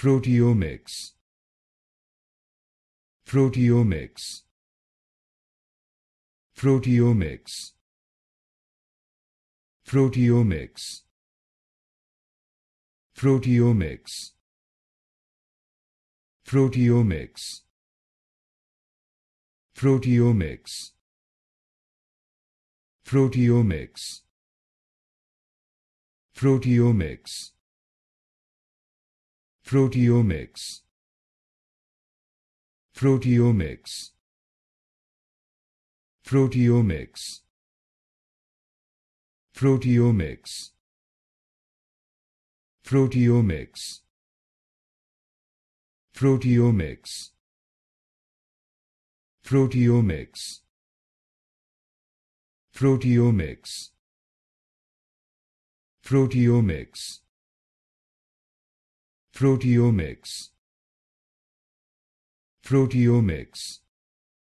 proteomics proteomics proteomics proteomics proteomics proteomics proteomics proteomics proteomics proteomics proteomics proteomics proteomics proteomics proteomics proteomics proteomics proteomics proteomics proteomics